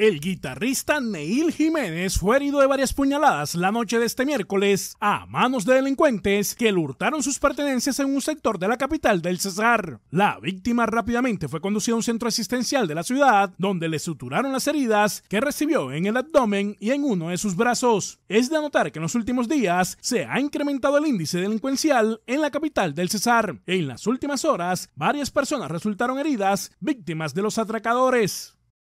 El guitarrista Neil Jiménez fue herido de varias puñaladas la noche de este miércoles a manos de delincuentes que le hurtaron sus pertenencias en un sector de la capital del Cesar. La víctima rápidamente fue conducida a un centro asistencial de la ciudad donde le suturaron las heridas que recibió en el abdomen y en uno de sus brazos. Es de notar que en los últimos días se ha incrementado el índice delincuencial en la capital del Cesar. En las últimas horas, varias personas resultaron heridas víctimas de los atracadores.